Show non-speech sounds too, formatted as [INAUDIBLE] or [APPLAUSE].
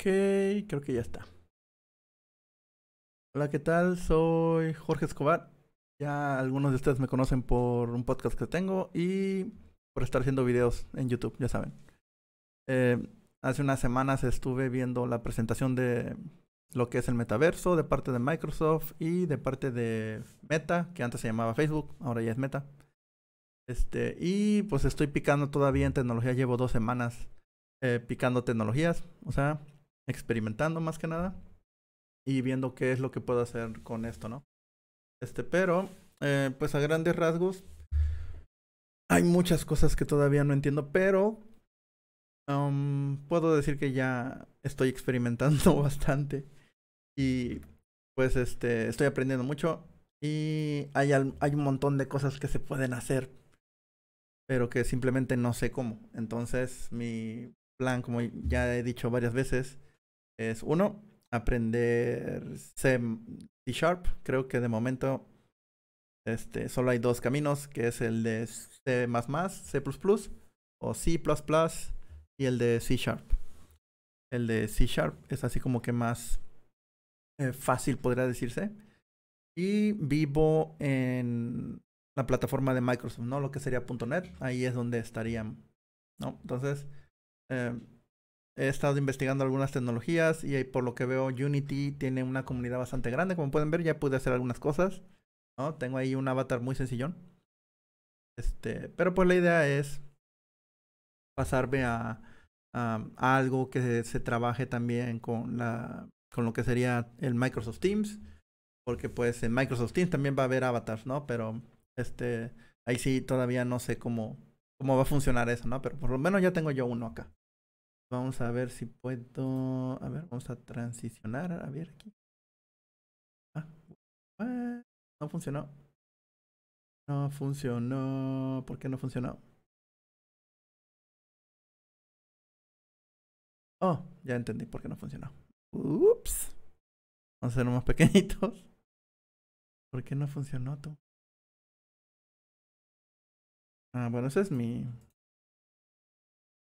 Ok, creo que ya está. Hola, ¿qué tal? Soy Jorge Escobar. Ya algunos de ustedes me conocen por un podcast que tengo y por estar haciendo videos en YouTube, ya saben. Eh, hace unas semanas estuve viendo la presentación de lo que es el metaverso de parte de Microsoft y de parte de Meta, que antes se llamaba Facebook, ahora ya es Meta. Este, y pues estoy picando todavía en tecnología, llevo dos semanas eh, picando tecnologías, o sea, experimentando más que nada y viendo qué es lo que puedo hacer con esto, ¿no? Este, pero, eh, pues a grandes rasgos, hay muchas cosas que todavía no entiendo, pero um, puedo decir que ya estoy experimentando [LAUGHS] bastante y pues este, estoy aprendiendo mucho y hay, hay un montón de cosas que se pueden hacer, pero que simplemente no sé cómo. Entonces, mi plan, como ya he dicho varias veces, es uno, aprender C, Sharp. Creo que de momento este, solo hay dos caminos, que es el de C++, C++ o C++ y el de C Sharp. El de C Sharp es así como que más eh, fácil, podría decirse. Y vivo en la plataforma de Microsoft, ¿no? Lo que sería .NET, ahí es donde estarían ¿no? Entonces, eh, He estado investigando algunas tecnologías y por lo que veo Unity tiene una comunidad bastante grande. Como pueden ver, ya pude hacer algunas cosas. ¿no? Tengo ahí un avatar muy sencillón. Este, pero pues la idea es pasarme a, algo que se, se, trabaje también con, la, con lo que sería el Microsoft Teams. Porque pues en Microsoft Teams también va a haber avatars, ¿no? Pero este, ahí sí todavía no sé cómo, cómo va a funcionar eso, ¿no? Pero por lo menos ya tengo yo uno acá. Vamos a ver si puedo. A ver, vamos a transicionar. A ver aquí. Ah, no funcionó. No funcionó. ¿Por qué no funcionó? Oh, ya entendí por qué no funcionó. Ups. Vamos a ser más pequeñitos. ¿Por qué no funcionó tú? Ah, bueno, ese es mi,